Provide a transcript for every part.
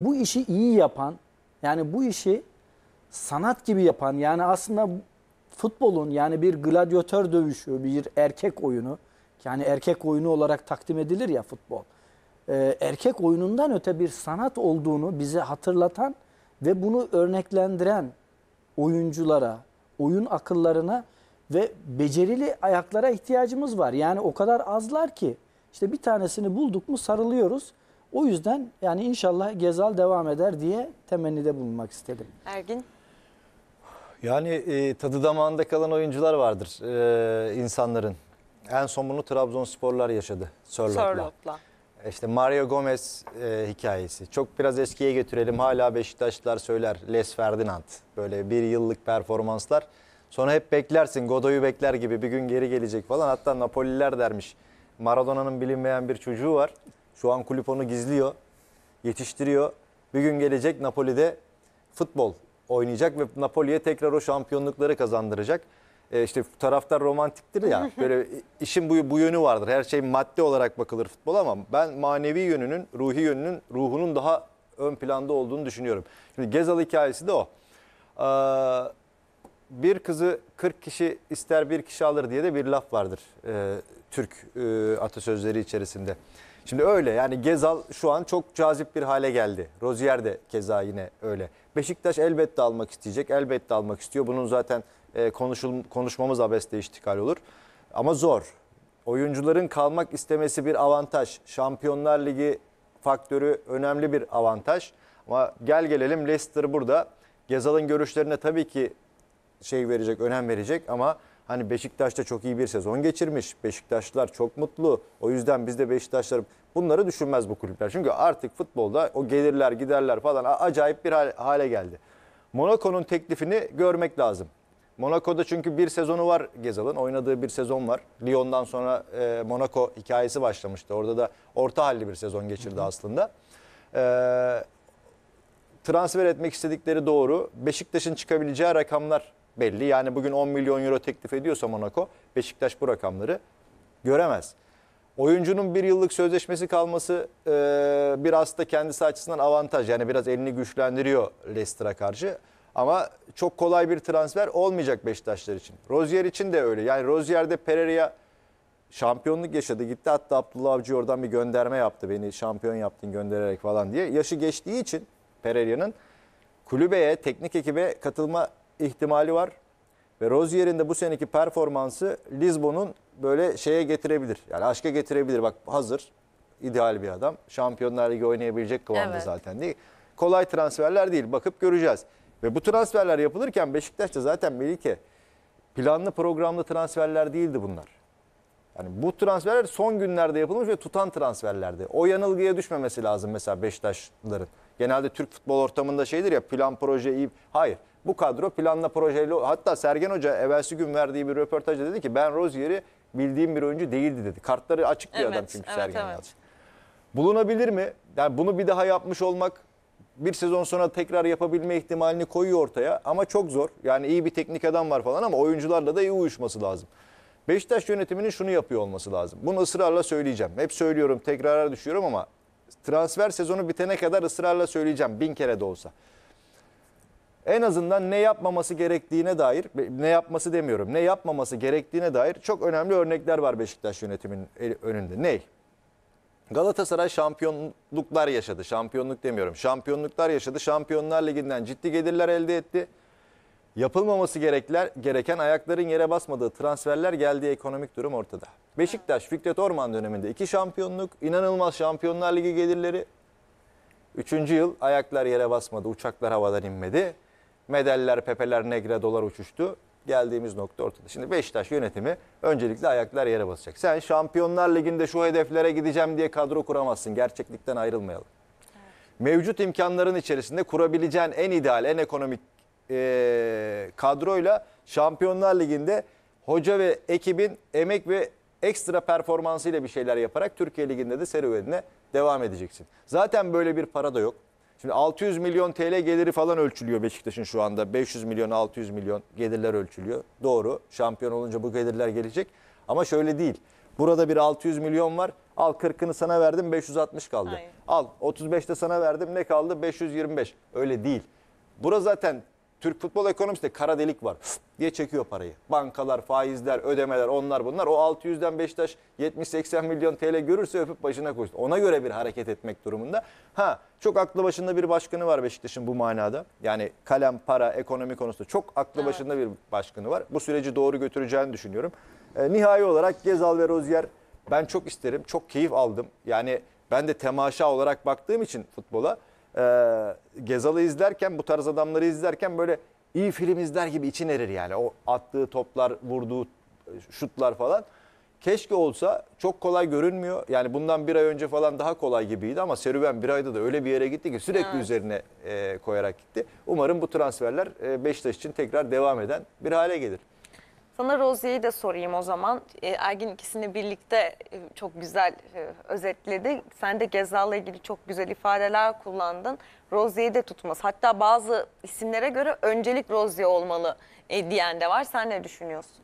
bu işi iyi yapan yani bu işi sanat gibi yapan yani aslında futbolun yani bir gladyatör dövüşü bir erkek oyunu yani erkek oyunu olarak takdim edilir ya futbol. Ee, erkek oyunundan öte bir sanat olduğunu bize hatırlatan ve bunu örneklendiren oyunculara, oyun akıllarına ve becerili ayaklara ihtiyacımız var. Yani o kadar azlar ki işte bir tanesini bulduk mu sarılıyoruz. O yüzden yani inşallah Gezal devam eder diye temennide bulunmak istedim. Ergin? Yani e, tadı damağında kalan oyuncular vardır e, insanların. En son bunu Trabzonsporlar yaşadı. Sörlot'la. İşte Mario Gomez e, hikayesi. Çok biraz eskiye götürelim. Hala Beşiktaşlılar söyler. Les Ferdinand. Böyle bir yıllık performanslar. Sonra hep beklersin. Godoy'u bekler gibi bir gün geri gelecek falan. Hatta Napoliler dermiş. Maradona'nın bilinmeyen bir çocuğu var. Şu an kulüp onu gizliyor, yetiştiriyor. Bir gün gelecek Napoli'de futbol oynayacak ve Napoli'ye tekrar o şampiyonlukları kazandıracak. E işte taraftar romantiktir ya. Böyle işin bu, bu yönü vardır. Her şey maddi olarak bakılır futbol ama ben manevi yönünün, ruhi yönünün, ruhunun daha ön planda olduğunu düşünüyorum. Şimdi Gezal hikayesi de o. Ee, bir kızı 40 kişi ister bir kişi alır diye de bir laf vardır e, Türk e, atasözleri içerisinde. Şimdi öyle yani Gezal şu an çok cazip bir hale geldi. Rozier de keza yine öyle. Beşiktaş elbette almak isteyecek, elbette almak istiyor. Bunun zaten e, konuşul, konuşmamız abeste iştikal olur. Ama zor. Oyuncuların kalmak istemesi bir avantaj. Şampiyonlar Ligi faktörü önemli bir avantaj. Ama gel gelelim Leicester burada. Gezal'ın görüşlerine tabii ki şey verecek, önem verecek ama Hani Beşiktaş'ta çok iyi bir sezon geçirmiş. Beşiktaşlılar çok mutlu. O yüzden biz de Beşiktaşlar bunları düşünmez bu kulüpler. Çünkü artık futbolda o gelirler giderler falan acayip bir hale geldi. Monaco'nun teklifini görmek lazım. Monaco'da çünkü bir sezonu var Gezal'ın. Oynadığı bir sezon var. Lyon'dan sonra e, Monaco hikayesi başlamıştı. Orada da orta halli bir sezon geçirdi Hı -hı. aslında. E, transfer etmek istedikleri doğru. Beşiktaş'ın çıkabileceği rakamlar belli. Yani bugün 10 milyon euro teklif ediyorsa Monaco Beşiktaş bu rakamları göremez. Oyuncunun bir yıllık sözleşmesi kalması e, biraz da kendisi açısından avantaj. Yani biraz elini güçlendiriyor Leicester'a karşı. Ama çok kolay bir transfer olmayacak Beşiktaşlar için. Rozier için de öyle. Yani Rozier'de Pereira'ya şampiyonluk yaşadı gitti. Hatta Abdullah Avcı oradan bir gönderme yaptı. Beni şampiyon yaptın göndererek falan diye. Yaşı geçtiği için Pereira'nın kulübeye, teknik ekibe katılma ihtimali var. Ve Rozier'in de bu seneki performansı Lisbon'un böyle şeye getirebilir. Yani aşka getirebilir. Bak hazır, ideal bir adam. Şampiyonlar Ligi oynayabilecek kıvamda evet. zaten değil. Kolay transferler değil. Bakıp göreceğiz. Ve bu transferler yapılırken Beşiktaş'ta zaten Melike planlı programlı transferler değildi bunlar. Yani bu transferler son günlerde yapılmış ve tutan transferlerdi. O yanılgıya düşmemesi lazım mesela Beşiktaşlıların. Genelde Türk futbol ortamında şeydir ya plan proje iyi. Hayır bu kadro planla projeyle hatta Sergen Hoca evvelsi gün verdiği bir röportajda dedi ki ben Rozier'i bildiğim bir oyuncu değildi dedi. Kartları açık bir evet, adam çünkü evet, Sergen evet. Yalçın. Bulunabilir mi? Yani bunu bir daha yapmış olmak bir sezon sonra tekrar yapabilme ihtimalini koyuyor ortaya ama çok zor. Yani iyi bir teknik adam var falan ama oyuncularla da iyi uyuşması lazım. Beşiktaş yönetiminin şunu yapıyor olması lazım. Bunu ısrarla söyleyeceğim. Hep söylüyorum, tekrara düşüyorum ama transfer sezonu bitene kadar ısrarla söyleyeceğim bin kere de olsa en azından ne yapmaması gerektiğine dair ne yapması demiyorum ne yapmaması gerektiğine dair çok önemli örnekler var Beşiktaş yönetiminin e, önünde. Ney? Galatasaray şampiyonluklar yaşadı. Şampiyonluk demiyorum. Şampiyonluklar yaşadı. Şampiyonlar Ligi'nden ciddi gelirler elde etti. Yapılmaması gerekler, gereken ayakların yere basmadığı transferler geldiği ekonomik durum ortada. Beşiktaş Fikret Orman döneminde iki şampiyonluk, inanılmaz Şampiyonlar Ligi gelirleri. Üçüncü yıl ayaklar yere basmadı, uçaklar havadan inmedi. Medeller, pepeler, dolar uçuştu. Geldiğimiz nokta ortada. Şimdi Beşiktaş yönetimi öncelikle ayaklar yere basacak. Sen Şampiyonlar Ligi'nde şu hedeflere gideceğim diye kadro kuramazsın. Gerçeklikten ayrılmayalım. Mevcut imkanların içerisinde kurabileceğin en ideal, en ekonomik e, kadroyla Şampiyonlar Ligi'nde hoca ve ekibin emek ve ekstra performansıyla bir şeyler yaparak Türkiye Ligi'nde de serüvenine devam edeceksin. Zaten böyle bir para da yok. Şimdi 600 milyon TL geliri falan ölçülüyor Beşiktaş'ın şu anda. 500 milyon, 600 milyon gelirler ölçülüyor. Doğru. Şampiyon olunca bu gelirler gelecek. Ama şöyle değil. Burada bir 600 milyon var. Al 40'ını sana verdim 560 kaldı. Hayır. Al 35 de sana verdim ne kaldı? 525. Öyle değil. burada zaten Türk futbol ekonomisinde kara delik var diye çekiyor parayı. Bankalar, faizler, ödemeler onlar bunlar. O 600'den Beşiktaş 70-80 milyon TL görürse öpüp başına koysun. Ona göre bir hareket etmek durumunda. Ha çok aklı başında bir başkanı var Beşiktaş'ın bu manada. Yani kalem, para, ekonomi konusunda çok aklı evet. başında bir başkanı var. Bu süreci doğru götüreceğini düşünüyorum. E, nihai olarak Gezal ve Rozier ben çok isterim. Çok keyif aldım. Yani ben de temaşa olarak baktığım için futbola e, Gezal'ı izlerken bu tarz adamları izlerken böyle iyi film izler gibi için erir yani. O attığı toplar, vurduğu e, şutlar falan. Keşke olsa çok kolay görünmüyor. Yani bundan bir ay önce falan daha kolay gibiydi ama serüven bir ayda da öyle bir yere gitti ki sürekli evet. üzerine e, koyarak gitti. Umarım bu transferler e, Beşiktaş için tekrar devam eden bir hale gelir. Sana roziyi de sorayım o zaman. E, Ergin ikisini birlikte e, çok güzel e, özetledi. Sen de Gezal'la ilgili çok güzel ifadeler kullandın. Roziyi de tutmaz. Hatta bazı isimlere göre öncelik Rosie olmalı e, diyen de var. Sen ne düşünüyorsun?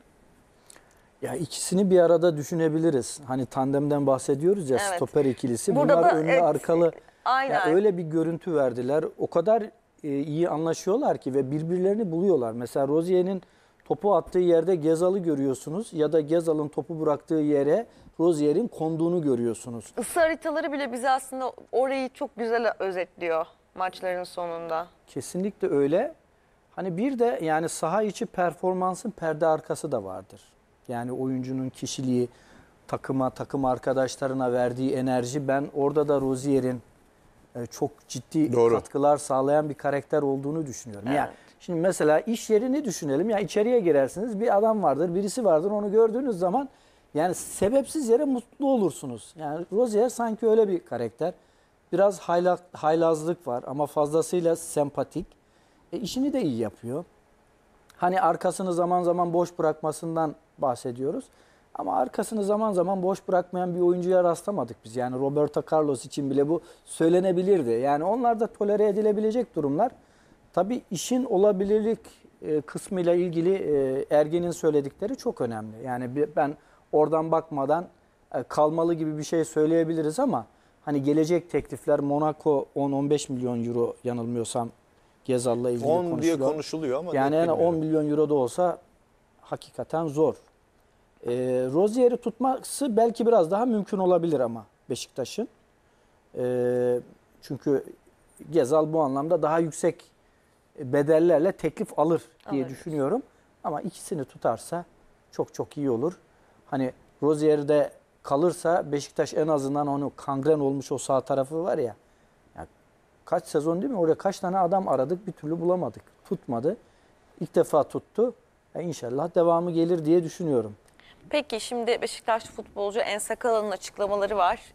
Ya ikisini bir arada düşünebiliriz. Hani tandemden bahsediyoruz ya evet. stoper ikilisi. Burada Bunlar da, önlü evet, arkalı. Aynen. Yani öyle bir görüntü verdiler. O kadar e, iyi anlaşıyorlar ki ve birbirlerini buluyorlar. Mesela Rozier'in topu attığı yerde Gezal'ı görüyorsunuz ya da Gezal'ın topu bıraktığı yere Rozier'in konduğunu görüyorsunuz. Isı haritaları bile bize aslında orayı çok güzel özetliyor maçların sonunda. Kesinlikle öyle. Hani bir de yani saha içi performansın perde arkası da vardır. Yani oyuncunun kişiliği, takıma, takım arkadaşlarına verdiği enerji. Ben orada da Rozier'in e, çok ciddi Doğru. katkılar sağlayan bir karakter olduğunu düşünüyorum. Evet. Yani Şimdi mesela iş yerini düşünelim. Ya yani içeriye girersiniz bir adam vardır, birisi vardır. Onu gördüğünüz zaman yani sebepsiz yere mutlu olursunuz. Yani Rozier sanki öyle bir karakter. Biraz hayla, haylazlık var ama fazlasıyla sempatik. E, işini de iyi yapıyor. Hani arkasını zaman zaman boş bırakmasından bahsediyoruz. Ama arkasını zaman zaman boş bırakmayan bir oyuncuya rastlamadık biz. Yani Roberto Carlos için bile bu söylenebilirdi. Yani onlar da tolere edilebilecek durumlar. Tabii işin olabilirlik e, kısmıyla ilgili e, Ergen'in söyledikleri çok önemli. Yani ben oradan bakmadan e, kalmalı gibi bir şey söyleyebiliriz ama hani gelecek teklifler Monaco 10-15 milyon euro yanılmıyorsam Gezal'la ilgili 10 konuşuluyor. diye konuşuluyor ama yani, yani 10 milyon euro da olsa hakikaten zor. E, Rozier'i tutması belki biraz daha mümkün olabilir ama Beşiktaş'ın. E, çünkü Gezal bu anlamda daha yüksek bedellerle teklif alır diye Alırız. düşünüyorum. Ama ikisini tutarsa çok çok iyi olur. Hani Rozier'de kalırsa Beşiktaş en azından onu kangren olmuş o sağ tarafı var ya. ya kaç sezon değil mi? Oraya kaç tane adam aradık bir türlü bulamadık. Tutmadı. İlk defa tuttu. E inşallah devamı gelir diye düşünüyorum. Peki şimdi Beşiktaş futbolcu Ensa Kalan'ın açıklamaları var.